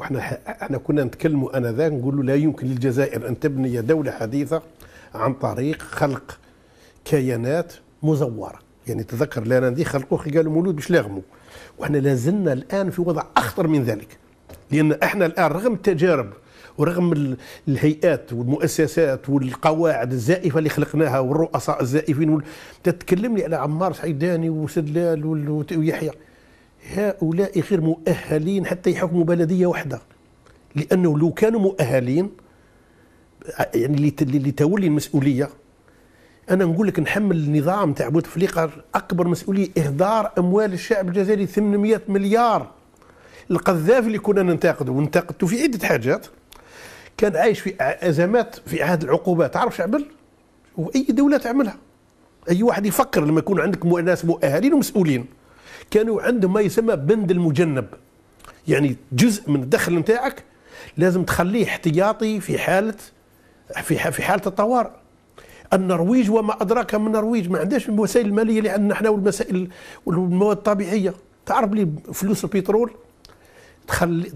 واحنا احنا كنا نتكلموا انذاك نقولوا لا يمكن للجزائر ان تبني دوله حديثه عن طريق خلق كيانات مزوره يعني تذكر لاراندي خلقوه قالوا مولود باش لاغموا وحنا لازلنا الان في وضع اخطر من ذلك لان احنا الان رغم التجارب ورغم الهيئات والمؤسسات والقواعد الزائفه اللي خلقناها والرؤساء الزائفين تتكلم لي على عمار سعيداني وسدلال ويحيى هؤلاء غير مؤهلين حتى يحكموا بلديه واحده لانه لو كانوا مؤهلين يعني لتولي المسؤوليه انا نقول لك نحمل النظام تاع بوتفليقه اكبر مسؤوليه اهدار اموال الشعب الجزائري 800 مليار القذافي اللي كنا ننتقده وانتقدته في عده حاجات كان عايش في ازمات في عهد العقوبات تعرف شعبل واي دوله تعملها اي واحد يفكر لما يكون عندك ناس مؤهلين ومسؤولين كانوا عندهم ما يسمى بند المجنب يعني جزء من الدخل نتاعك لازم تخليه احتياطي في حاله في في حاله الطوارئ النرويج وما ادراك ما النرويج ما عندهاش الوسائل الماليه اللي عندنا احنا والمسائل والمواد الطبيعيه تعرف لي فلوس البترول تخلي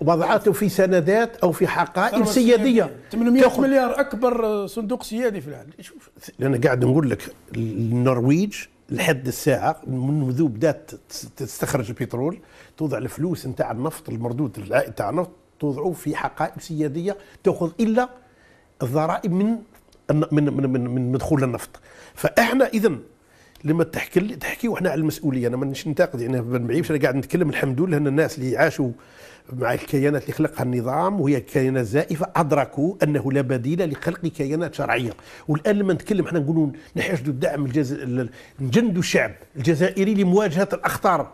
وضعته في سندات او في حقائب سياديه 800 مليار اكبر صندوق سيادي في العالم شوف انا قاعد نقول لك النرويج لحد الساعه منذ بدات تستخرج البترول توضع الفلوس نتاع النفط المردود نتاع النفط توضعه في حقائب سياديه تاخذ الا الضرائب من من من من, من مدخول النفط فاحنا اذا لما تحكي لي تحكي وحنا على المسؤوليه انا مانيش ننتقد يعني بن نعيبش انا قاعد نتكلم الحمد لله ان الناس اللي عاشوا مع الكيانات اللي خلقها النظام وهي كيانات زائفه ادركوا انه لا بديل لخلق كيانات شرعيه والان لما نتكلم احنا نقولوا نحشدوا الدعم الجز... نجندوا الشعب الجزائري لمواجهه الاخطار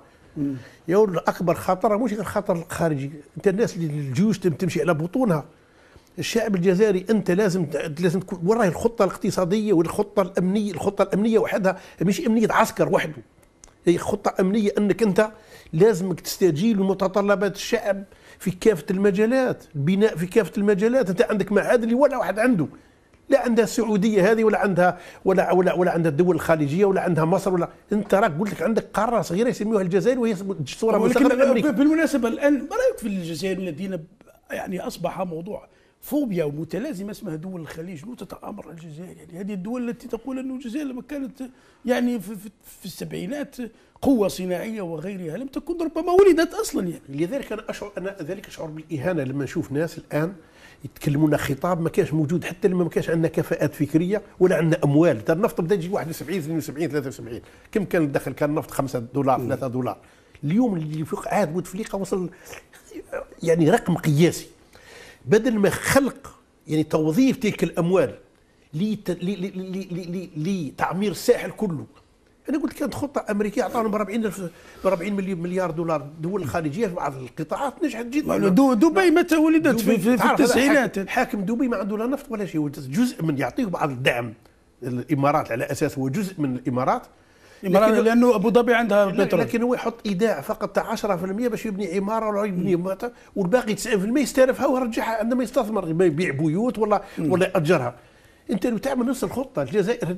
يا اكبر خطر مش غير خطر الخارجي انت الناس اللي الجيوش تمشي على بطونها الشعب الجزائري انت لازم لازم تكون وراه الخطه الاقتصاديه والخطه الامنيه الخطه الامنيه وحدها مش امنيه عسكر وحده هي خطه امنيه انك انت لازمك تستجيل لمتطلبات الشعب في كافه المجالات البناء في كافه المجالات انت عندك معادن ولا واحد عنده لا عندها السعوديه هذه ولا عندها ولا ولا ولا عندها الدول الخليجيه ولا عندها مصر ولا انت راك قلت لك عندك قاره صغيره يسميوها الجزائر وهي صوره مستقره بالمناسبه الان ما رايك في الجزائر الذين يعني اصبح موضوع فوبيا متلازمه اسمها دول الخليج وتتامر الجزائر يعني هذه الدول التي تقول ان الجزائر لما كانت يعني في, في, في السبعينات قوه صناعيه وغيرها لم تكن ربما ولدت اصلا يعني لذلك انا اشعر انا ذلك اشعر بالاهانه لما نشوف ناس الان يتكلمون خطاب ما كانش موجود حتى لما ما كانش عندنا كفاءات فكريه ولا عندنا اموال النفط بدا يجي 71 72 73 كم كان الدخل كان النفط 5 دولار 3 دولار اليوم اللي فوق عاد بوتفليقه وصل يعني رقم قياسي بدل ما خلق يعني توظيف تلك الاموال لتعمير الساحل كله انا قلت كانت خطه امريكيه اعطاهم 40 40 مليار دولار دول الخارجيه في بعض القطاعات نجحت جدا دبي نعم. متى ولدت في, في, في التسعينات حاكم دبي ما عنده لا نفط ولا شيء جزء من يعطيه بعض الدعم الامارات على اساس هو جزء من الامارات لكن لانه ابو ظبي عندها بترول لكن هو يحط ايداع فقط 10% باش يبني عماره ولا يبني والباقي 90% يستلفها ويرجعها عندما يستثمر يبيع بيوت ولا ولا ياجرها انت لو تعمل نفس الخطه الجزائر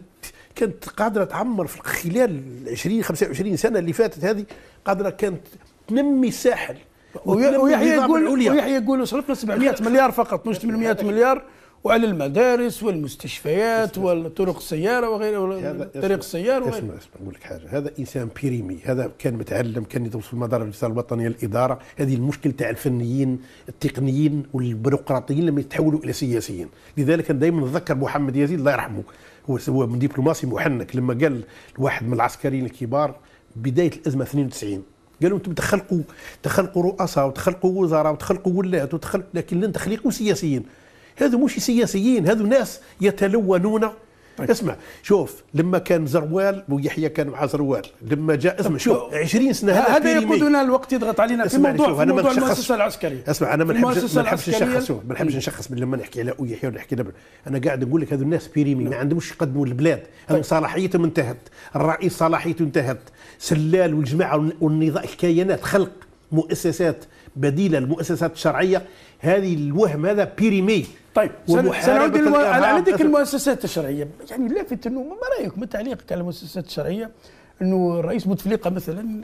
كانت قادره تعمر في خلال 20 25 سنه اللي فاتت هذه قادره كانت تنمي الساحل ويحيى يقول ويحيى يقول صرفنا 700 مليار فقط مش 800 مليار وعلى المدارس والمستشفيات والطرق السياره وغيره طريق السياره وغيره اسمع اسمع نقول لك حاجه هذا انسان بيريمي هذا كان متعلم كان يدرس في المدارس الوطنيه للاداره هذه المشكل تاع الفنيين التقنيين والبيروقراطيين لما يتحولوا الى سياسيين لذلك انا دائما نتذكر محمد يزيد الله يرحمه هو هو من دبلوماسي محنك لما قال لواحد من العسكريين الكبار بدايه الازمه 92 قالوا انتم تخلقوا تخلقوا رؤساء وتخلقوا وزراء وتخلقوا ولاة وتخلقوا لكن لن تخلقوا سياسيين هذو مش سياسيين هذو ناس يتلونون طيب. اسمع شوف لما كان زروال ويحيى كان مع زروال لما جاء اسمع شوف 20 سنه هذا يقودنا الوقت يضغط علينا في موضوع شوف في موضوع المؤسسه العسكريه اسمع انا ما نحبش ما نحبش نشخص ما نحبش نشخص لما نحكي على يحيى ولا نحكي انا قاعد نقول لك هذو الناس بيريمي ما نعم. عندهمش يقدموا للبلاد طيب. صلاحيتهم انتهت الرئيس صلاحيته انتهت سلال والجماعه والنظام الكيانات خلق مؤسسات بديله للمؤسسات الشرعيه هذه الوهم هذا بيريمي طيب سنعود الو... على ذيك المؤسسات الشرعيه يعني لافت انه ما رايك ما تعليقك على المؤسسات الشرعيه انه الرئيس بوتفليقه مثلا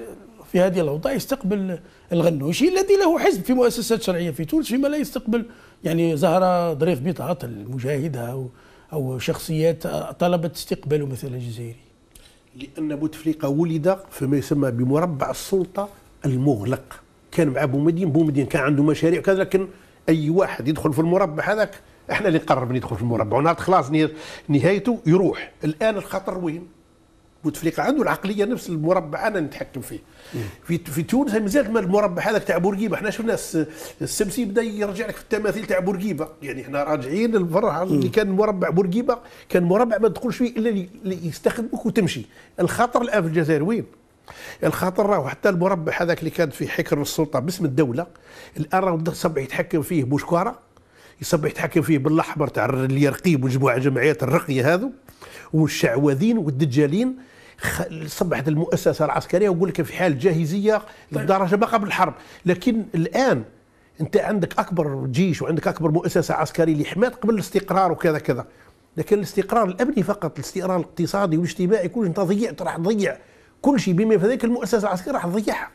في هذه الاوضاع يستقبل الغنوشي الذي له حزب في مؤسسات شرعيه في تونس فيما لا يستقبل يعني زهره ظريف بيت المجاهده او او شخصيات طلبت استقباله مثلا الجزائري لان بوتفليقه ولد فيما يسمى بمربع السلطه المغلق كان مع بومدين بومدين كان عنده مشاريع كذا لكن اي واحد يدخل في المربع هذاك احنا اللي من يدخل في المربع ونهار خلاص نهايته يروح الان الخطر وين بوتفليقه عنده العقليه نفس المربع انا نتحكم فيه في في تونس مازال المربع هذاك تاع بورقيبه احنا شفنا السمسي بدا يرجع لك في التماثيل تاع بورقيبه يعني احنا راجعين للفرح اللي كان مربع بورقيبه كان مربع ما تدخلش فيه الا اللي يستخدمك وتمشي الخطر الان في الجزائر وين؟ الخاطر راه راهو حتى المربع هذاك اللي كان في حكر السلطه باسم الدوله الان راهو صبح يتحكم فيه بوشكاره يصبح يتحكم فيه بالاحمر تاع اليرقيب ومجموعه جمعيات الرقيه هذو والشعوذين والدجالين صبحت المؤسسه العسكريه ويقول لك في حال جاهزيه طيب. للدرجه ما قبل الحرب لكن الان انت عندك اكبر جيش وعندك اكبر مؤسسه عسكريه لحمايه قبل الاستقرار وكذا كذا لكن الاستقرار الامني فقط الاستقرار الاقتصادي والاجتماعي كل انت ضيعت راح تضيع كل شيء بما في ذلك المؤسسه العسكريه راح تضيعها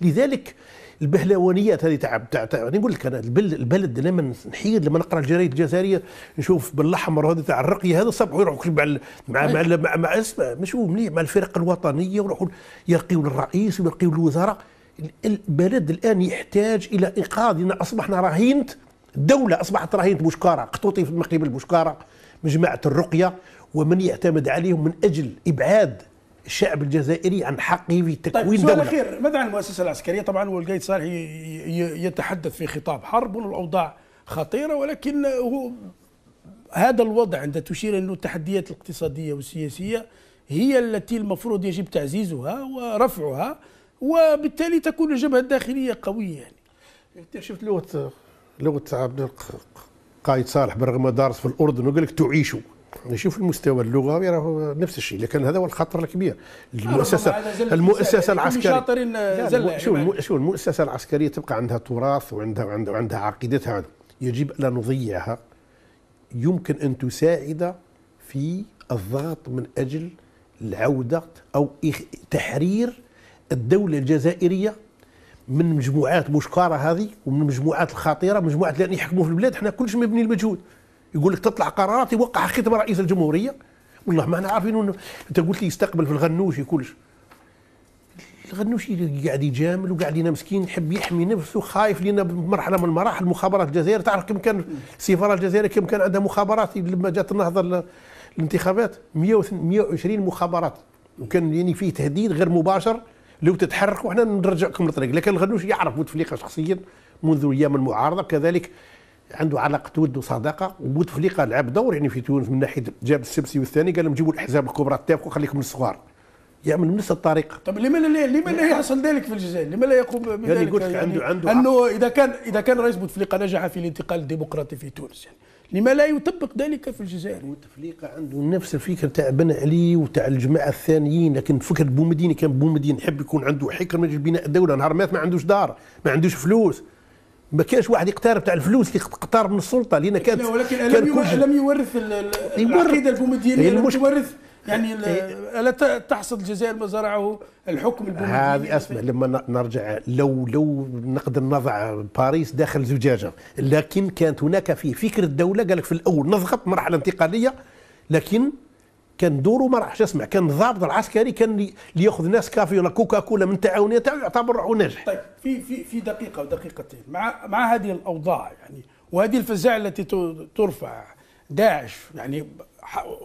لذلك البهلوانيات هذه تعب تاع تاع نقول لك انا البلد لما نحيد لما نقرا الجرايد الجزائريه نشوف بالاحمر هذا تاع الرقيه هذا صبحوا يروحوا مع مع مع, مع, مع اسمه مش مليح مع الفرق الوطنيه ويروحوا يرقيوا للرئيس ويرقيوا للوزراء البلد الان يحتاج الى لان اصبحنا رهينه الدوله اصبحت رهينه بوشكاره قطوطي في مقلب البوشكاره مجمعه الرقيه ومن يعتمد عليهم من اجل ابعاد الشعب الجزائري عن حقه في طيب، تكوين طيب دولة خير ماذا عن المؤسسة العسكرية طبعا والقايد صالح يتحدث في خطاب حرب والأوضاع خطيرة ولكن هو هذا الوضع عند تشير أنه التحديات الاقتصادية والسياسية هي التي المفروض يجب تعزيزها ورفعها وبالتالي تكون الجبهة الداخلية قوية يعني انت شفت لغة لغة عبد القائد صالح بالرغم دارس في الأردن وقال لك تعيشوا نشوف المستوى اللغوي راهو نفس الشيء لكن هذا هو الخطر الكبير المؤسسه المؤسسه العسكريه شوف شوف المؤسسه العسكريه تبقى عندها تراث وعندها وعندها, وعندها عقيدتها يجب ان نضيعها يمكن ان تساعد في الضغط من اجل العوده او تحرير الدوله الجزائريه من مجموعات بوشكاره هذه ومن المجموعات الخطيره مجموعات لان يعني يحكموا في البلاد احنا كلش مبني المجهود يقول لك تطلع قرارات يوقعها ختم رئيس الجمهوريه والله ما انا عارفين انه انت قلت لي يستقبل في الغنوشي كلش الغنوشي قاعد يجامل وقاعد لنا مسكين يحب يحمي نفسه خايف لنا بمرحله من المراحل مخابرات الجزائر تعرف كم كان السفاره الجزائريه كم كان عندها مخابرات لما جات النهضه الانتخابات 120 مخابرات وكان يعني فيه تهديد غير مباشر لو تتحركوا احنا نرجعكم للطريق لكن الغنوشي يعرف بوتفليقه شخصيا منذ ايام المعارضه كذلك عنده علاقه ود وصداقه وبوتفليقه لعب دور يعني في تونس من ناحيه جاب السبسي والثاني قال لهم جيبوا الاحزاب الكبرى تاعكم خليكم الصغار يعمل نفس الطريقه طب لما لا لما لا يعني يحصل ذلك في الجزائر؟ لما لا يقوم يعني بذلك؟ يعني قلت يعني عنده عنده انه اذا كان اذا كان رئيس بوتفليقه نجح في الانتقال الديمقراطي في تونس يعني لما لا يطبق ذلك في الجزائر؟ بوتفليقه عنده نفس الفكر تاع بن علي وتاع الجماعه الثانيين لكن فكر بومدين كان بومدين يحب يكون عنده حكر من بناء الدوله نهار مات ما عندوش دار ما عندوش فلوس ما كانش واحد يقترب تاع الفلوس اللي اقترب من السلطه لان كانت لا ولكن كان لم يورث العقيده البومدينيه إيه، لم تورث يعني إيه. الا تحصد الجزائر ما زرعه الحكم البومديني هذه اسمع لما نرجع لو لو نقدر نضع باريس داخل زجاجه لكن كانت هناك في فكر الدوله قال لك في الاول نضغط مرحله انتقاليه لكن كان دوره ما راحش يسمع كان الضابط العسكري كان ياخذ ناس كافي ولا كوكا كولا من تعاونيه تاعو يعتبر روحه ناجح طيب في في في دقيقه ودقيقتين مع مع هذه الاوضاع يعني وهذه الفزاع التي ترفع داعش يعني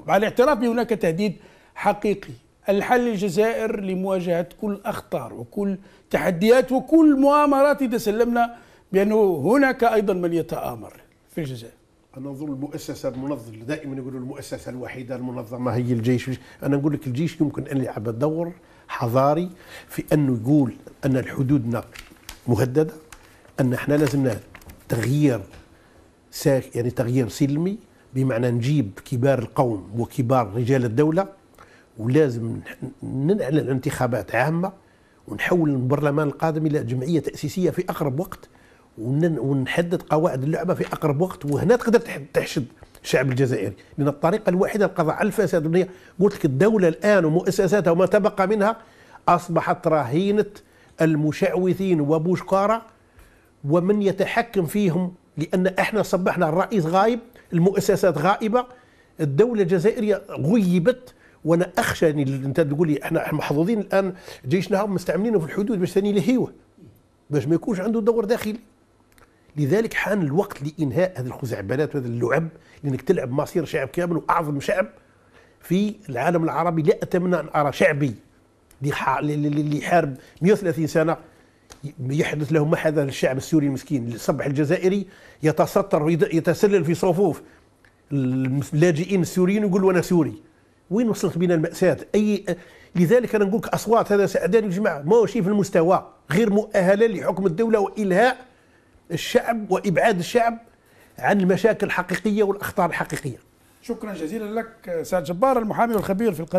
مع الاعتراف بهناك تهديد حقيقي الحل الجزائر لمواجهه كل اخطار وكل تحديات وكل مؤامرات اذا سلمنا بانه هناك ايضا من يتامر في الجزائر انا اظن المؤسسه المنظمه دائما يقولوا المؤسسه الوحيده المنظمه هي الجيش انا نقول لك الجيش يمكن ان يلعب دور حضاري في انه يقول ان حدودنا مهدده ان احنا لازمنا تغيير ساخ يعني تغيير سلمي بمعنى نجيب كبار القوم وكبار رجال الدوله ولازم نعلن انتخابات عامه ونحول البرلمان القادم الى جمعيه تاسيسيه في اقرب وقت ونحدد قواعد اللعبه في اقرب وقت وهنا تقدر تحشد الشعب الجزائري لان الطريقه الوحيده للقضاء على الفساد قلت لك الدوله الان ومؤسساتها وما تبقى منها اصبحت رهينه المشعوذين وبوشقاره ومن يتحكم فيهم لان احنا صبحنا الرئيس غايب المؤسسات غائبه الدوله الجزائريه غيبت وانا اخشى يعني انت تقول لي احنا محظوظين الان جيشنا هم مستعملينه في الحدود باش ثاني لهيوه باش ما يكونش عنده دور داخلي لذلك حان الوقت لانهاء هذه الخزعبلات وهذا اللعب لانك تلعب مصير شعب كامل واعظم شعب في العالم العربي لا اتمنى ان ارى شعبي اللي يحارب 130 سنه يحدث له ما حدث للشعب السوري المسكين الصبح الجزائري يتستر يتسلل في صفوف اللاجئين السوريين ويقول انا سوري وين وصلت بنا المأساة أي لذلك أنا نقول لك أصوات هذا سعداني الجماعه جماعة ما هو شيء في المستوى غير مؤهلة لحكم الدولة وإلهاء الشعب وابعاد الشعب عن المشاكل الحقيقيه والاخطار الحقيقيه. شكرا جزيلا لك سعد جبار المحامي والخبير في القانون